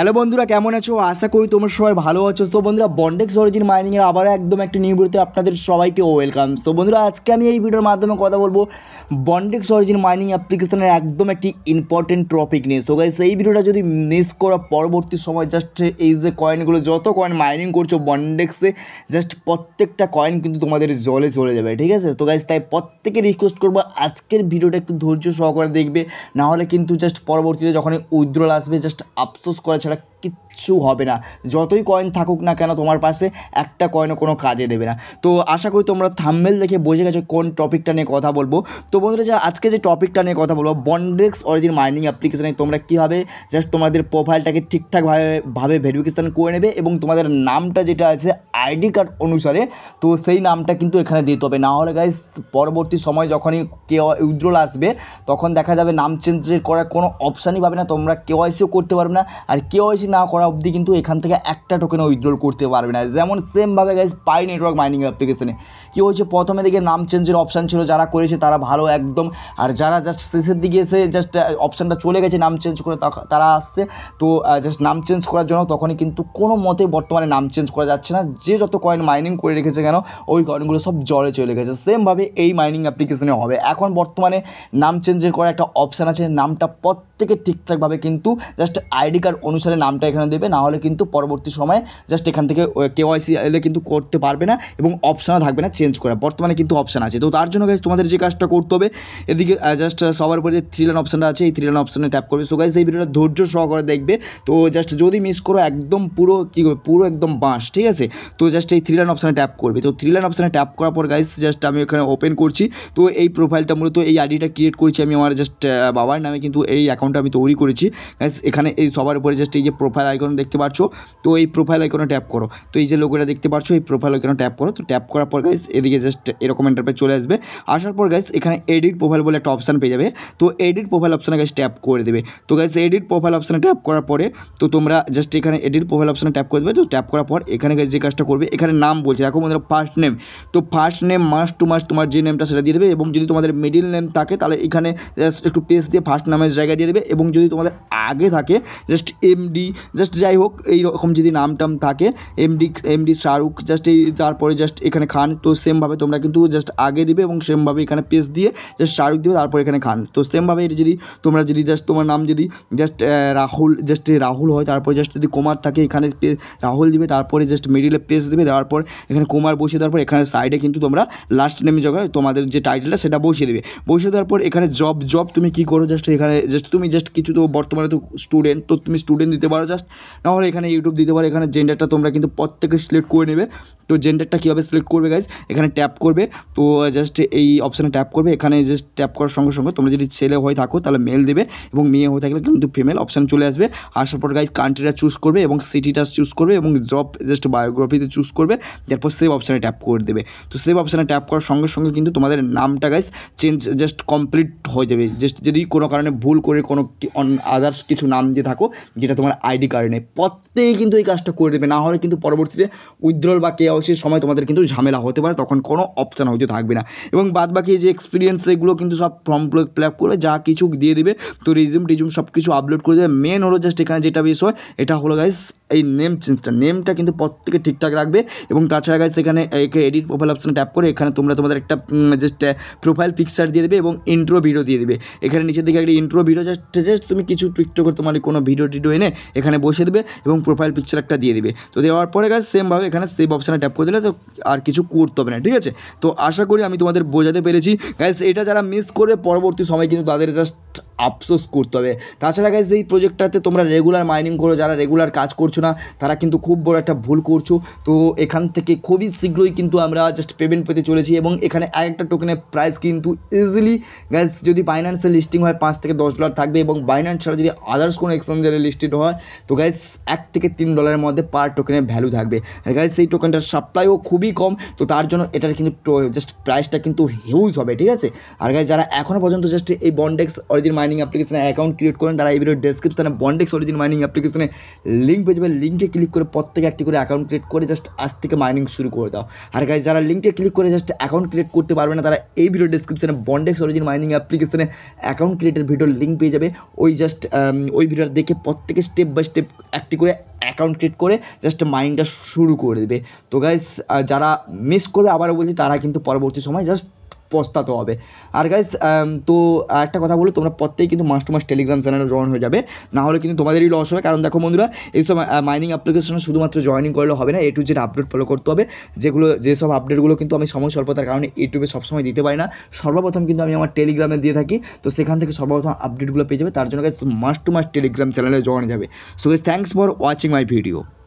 hello বন্ধুরা কেমন আছো আশা করি তোমরা সবাই ভালো আছো তো বন্ধুরা বন্ডেক্স অরিজিন মাইনিংয়ের আবার একদম একটি নিউ ভিডিওতে আপনাদের সবাইকে ওয়েলকাম তো বন্ধুরা আজকে আমি এই ভিডিওর মাধ্যমে কথা বলবো বন্ডেক্স অরিজিন মাইনিং অ্যাপ্লিকেশনের একদম একটি ইম্পর্টেন্ট টপিক নিয়ে তো গাইস এই ভিডিওটা যদি মিস করা পরবর্তী সময় জাস্ট এই যে কয়েনগুলো যত কয়েন মাইনিং করছো বন্ডেক্সে জাস্ট প্রত্যেকটা কয়েন কিন্তু তোমাদের জলে চলে যাবে ঠিক আছে তো গাইস তাই প্রত্যেকে রিকোয়েস্ট করবো আজকের ভিডিওটা একটু ধৈর্য সহকারে দেখবে নাহলে কিন্তু জাস্ট পরবর্তীতে যখন উইথড্রল আসবে জাস্ট আফসোস করে এছাড়া কিচ্ছু হবে না যতই কয়েন থাকুক না কেন তোমার পাশে একটা কয়েনও কোনো কাজে দেবে না তো আশা করি তোমরা থাম্মেল দেখে বুঝে গেছো কোন টপিকটা নিয়ে কথা বলবো তো বন্ধুরা যা আজকে যে টপিকটা নিয়ে কথা বলবো বন্ডেক্স অরিজিন মাইনিং অ্যাপ্লিকেশানে তোমরা কীভাবে জাস্ট তোমাদের প্রোফাইলটাকে ঠিকঠাকভাবে ভাবে ভেরিফিকেশান করে নেবে এবং তোমাদের নামটা যেটা আছে আইডি কার্ড অনুসারে তো সেই নামটা কিন্তু এখানে দিতে হবে না হলে গাইজ পরবর্তী সময় যখনই কেউ উইথড্রল আসবে তখন দেখা যাবে নাম চেঞ্জ করার কোনো অপশানই পাবে না তোমরা কেওয়াইসিও করতে পারবে না আর কেওয়াইসি না করা অবধি কিন্তু এখান থেকে একটা টোকেন উইথড্রল করতে পারবে না যেমন সেমভাবে গাইজ পাই নেটওয়ার্ক মাইনিং অ্যাপ্লিকেশনে কী হয়েছে প্রথমে দিকে নাম চেঞ্জের অপশান ছিল যারা করেছে তারা ভালো একদম আর যারা জাস্ট শেষের দিকে এসে জাস্ট অপশানটা চলে গেছে নাম চেঞ্জ করে তারা আসছে তো জাস্ট নাম চেঞ্জ করার জন্য তখনই কিন্তু কোনো মতে বর্তমানে নাম চেঞ্জ করা যাচ্ছে না যে যত কয়েন মাইনিং করে রেখেছে কেন ওই কয়েনগুলো সব জলে চলে গেছে সেমভাবে এই মাইনিং অ্যাপ্লিকেশনে হবে এখন বর্তমানে নাম চেঞ্জের করার একটা অপশান আছে নামটা প্রত্যেকে ঠিকঠাকভাবে কিন্তু জাস্ট আইডি কার্ড অনুসারে নাম নামটা এখানে দেবে না হলে কিন্তু পরবর্তী সময়ে জাস্ট এখান থেকে কেওয়াইসি এলে কিন্তু করতে পারবে না এবং অপশানও থাকবে না চেঞ্জ করা বর্তমানে কিন্তু অপশান আছে তো তার জন্য গাইজ তোমাদের যে কাজটা করতে হবে এদিকে জাস্ট সবার উপরে যে থ্রি লাইন অপশানটা আছে এই থ্রি লাইন অপশানে ট্যাপ করবে সো গাইজ এই ভিডিওটা ধৈর্য সহকারে দেখবে তো জাস্ট যদি মিস করো একদম পুরো কী করবে পুরো একদম বাঁশ ঠিক আছে তো জাস্ট এই থ্রি লাইন অপশানে ট্যাপ করবে তো থ্রি লাইন অপশানে ট্যাপ করার পর গাইজ জাস্ট আমি এখানে ওপেন করছি তো এই প্রোফাইলটা মূলত এই আইডিটা ক্রিয়েট করেছি আমি আমার জাস্ট বাবার নামে কিন্তু এই অ্যাকাউন্টটা আমি তৈরি করেছি গাইজ এখানে এই সবার উপরে জাস্ট এই যে প্রোফাইল আইকন দেখতে পাচ্ছ তো এই প্রোফাইল আইকনে ট্যাপ করো তো এই যে লোকেরা দেখতে পাচ্ছ এই প্রোফাইল আইকনে ট্যাপ করো তো ট্যাপ করার পর গাইজ এদিকে জাস্ট এরকম ইন্টারপেজ চলে আসবে আসার পর গাইজ এখানে এডিট প্রোফাইল বলে একটা অপশান পেয়ে যাবে তো এডিট প্রোফাইল অপশানে গাইস ট্যাপ করে দেবে তো গাইজ এডিট প্রোফাইল অপশানে ট্যাপ করার পরে তো তোমরা জাস্ট এখানে এডিট প্রোফাইল অপশানে ট্যাপ করে দেবে তো ট্যাপ করার পর এখানে গাইস যে কাজটা করবে এখানে নাম বলছে রাখো বন্ধুরা ফার্স্ট নেম তো first name mass to mass তোমার যে নেমটা সেটা দিয়ে দেবে এবং যদি তোমাদের মিডিল নেম থাকে তাহলে এখানে জাস্ট একটু পেস দিয়ে ফার্স্ট নামের জায়গায় দিয়ে দেবে এবং যদি তোমাদের আগে থাকে জাস্ট এমডি জাস্ট যাই হোক এইরকম যদি নাম টাম থাকে এমডি এমডি শাহরুখ জাস্ট এই তারপরে জাস্ট এখানে খান তো সেমভাবে তোমরা কিন্তু জাস্ট আগে দিবে এবং সেমভাবে এখানে পেস দিয়ে জাস্ট শাহরুখ দিবে তারপর এখানে খান তো সেমভাবে এটা যদি তোমরা যদি জাস্ট তোমার নাম যদি জাস্ট রাহুল জাস্ট রাহুল হয় তারপর জাস্ট যদি কুমার থাকে এখানে রাহুল দিবে তারপরে জাস্ট মিডিলে পেস দিবে দেওয়ার পর এখানে কুমার বসিয়ে দেওয়ার পর এখানে সাইডে কিন্তু তোমরা লাস্ট নেমে যাবে তোমাদের যে টাইটেলটা সেটা বসিয়ে দেবে বসিয়ে দেওয়ার পর এখানে জব জব তুমি কি করো জাস্ট এখানে জাস্ট তুমি জাস্ট কিছু তো বর্তমানে তো স্টুডেন্ট তো তুমি স্টুডেন্ট দিতে পারো জাস্ট নাহলে এখানে ইউটিউব দিতে পারে এখানে জেন্ডারটা তোমরা কিন্তু প্রত্যেকে সিলেক্ট করে নেবে তো জেন্ডারটা কীভাবে সিলেক্ট করবে গাইজ এখানে ট্যাপ করবে তো জাস্ট এই অপশানে ট্যাপ করবে এখানে জাস্ট ট্যাপ করার সঙ্গে সঙ্গে তোমরা যদি ছেলে হয়ে থাকো তাহলে মেল দেবে এবং মেয়ে হয়ে থাকলে কিন্তু ফিমেল অপশান চলে আসবে আসার পর গাইজ কান্ট্রিটা চুজ করবে এবং সিটিটা চুজ করবে এবং জব জাস্ট বায়োগ্রাফিতে চুজ করবে তারপর সেভ অপশানে ট্যাপ করে দেবে তো সেভ অপশানে ট্যাপ করার সঙ্গে সঙ্গে কিন্তু তোমাদের নামটা গাইজ চেঞ্জ জাস্ট কমপ্লিট হয়ে যাবে জাস্ট যদি কোনো কারণে ভুল করে কোনো আদার্স কিছু নাম দিয়ে থাকো যেটা তোমার আই আইডি কার্ড নেই প্রত্যেকেই কিন্তু এই কাজটা করে দেবে না হলে কিন্তু পরবর্তীতে উইথড্রল বা কে আউসের সময় তোমাদের কিন্তু ঝামেলা হতে পারে তখন কোনো অপশান হয়তো থাকবে না এবং বাদ বাকি যে এক্সপিরিয়েন্স এগুলো কিন্তু সব ফর্ম ফিল আপ করে যা কিছু দিয়ে দেবে তো রিজিউম টিজিউম সব কিছু আপলোড করে দেবে মেন হলো জাস্ট এখানে যেটা বিষয় এটা হলো গাইস এই নেম চেঞ্জটা নেমটা কিন্তু প্রত্যেকে ঠিকঠাক রাখবে এবং তাছাড়া গাছ এখানে একে এডিট প্রোফাইল অপশানে ট্যাপ করে এখানে তোমরা তোমাদের একটা জাস্ট প্রোফাইল পিকচার দিয়ে দেবে এবং ইন্ট্রো ভিডিও দিয়ে দেবে এখানে নিচের দিকে একটা ইন্ট্রো ভিডিও জাস্ট জাস্ট তুমি কিছু টুইকটো করে তোমার কোনো ভিডিও টিডিও এনে এখানে বসে দেবে এবং প্রোফাইল পিকচার একটা দিয়ে দেবে তো দেওয়ার পরে গাছ সেমভাবে এখানে সেভ অপশানে ট্যাপ করে দিলে তো আর কিছু করতে হবে না ঠিক আছে তো আশা করি আমি তোমাদের বোঝাতে পেরেছি গাছ এটা যারা মিস করবে পরবর্তী সময় কিন্তু তাদের জাস্ট আফসোস করতে হবে তাছাড়া গাইজ এই প্রজেক্টটাতে তোমরা রেগুলার মাইনিং করো যারা রেগুলার কাজ করছো না তারা কিন্তু খুব বড় একটা ভুল করছো তো এখান থেকে খুবই শীঘ্রই কিন্তু আমরা জাস্ট পেমেন্ট পেতে চলেছি এবং এখানে এক একটা টোকেনের প্রাইস কিন্তু ইজিলি গ্যাস যদি বাইন্যান্সের লিস্টিং হয় পাঁচ থেকে দশ ডলার থাকবে এবং বাইন্যান্স ছাড়া যদি আদার্স কোনো এক্সপেঞ্জারে লিস্টেড হয় তো গ্যাস এক থেকে তিন ডলারের মধ্যে পার টোকেনের ভ্যালু থাকবে আর গ্যাস সেই টোকেনটার সাপ্লাইও খুবই কম তো তার জন্য এটার কিন্তু জাস্ট প্রাইসটা কিন্তু হিউজ হবে ঠিক আছে আর গ্যাস যারা এখনও পর্যন্ত জাস্ট এই বন্ডেক্স অরিজিন মাইন মাইনিং অ্যাপ্লিকেশনে অ্যাকাউন্ট ক্রিয়েট করেন তারা এই ভিডিও ডেসক্রিপশনে বন্ডেক্স অরিজিন মাইনিং অ্যাপ্লিকেশনে লিঙ্ক পেয়ে যাবে লিঙ্কে ক্লিক করে প্রত্যেকে একটি করে অ্যাকাউন্ট ক্রিয়েট করে জাস্ট আজ থেকে মাইনিং শুরু করে দাও আর গাইজ যারা লিঙ্কে ক্লিক করে জাস্ট অ্যাকাউন্ট ক্রিয়েট করতে পারবে না তারা এই ভিডিও ডেসক্রিপশনে বন্ডেক্স অরিজিন মাইনিং অ্যাপ্লিকেশনে অ্যাকাউন্ট ক্রিয়েটের ভিডিও লিঙ্ক পেয়ে যাবে ওই জাস্ট ওই ভিডিওটা দেখে প্রত্যেকে স্টেপ বাই স্টেপ একটি করে অ্যাকাউন্ট ক্রিয়েট করে জাস্ট মাইনটা শুরু করে দেবে তো গাইজ যারা মিস করবে আবার বলছি তারা কিন্তু পরবর্তী সময় জাস্ট পস্তাতে হবে আর গাইজ তো একটা কথা বলো তোমরা প্রত্যেকেই কিন্তু মাস টু মাস টেলিগ্রাম চ্যানেলে জয়েন হয়ে যাবে না হলে কিন্তু তোমাদেরই লস হবে কারণ দেখো বন্ধুরা এইসব মাইনিং অ্যাপ্লিকেশনে শুধুমাত্র জয়েনিং করলে হবে না এটু টু আপডেট ফলো করতে হবে যেগুলো যেসব আপডেটগুলো কিন্তু আমি সময় স্বল্পতার কারণে ইউটিউবে সবসময় দিতে পারি না সর্বপ্রথম কিন্তু আমি আমার টেলিগ্রামে দিয়ে থাকি তো সেখান থেকে সর্বপ্রথম আপডেটগুলো পেয়ে যাবে তার জন্য guys mass to mass Telegram চ্যানেলে জয়েন যাবে so guys thanks for watching my video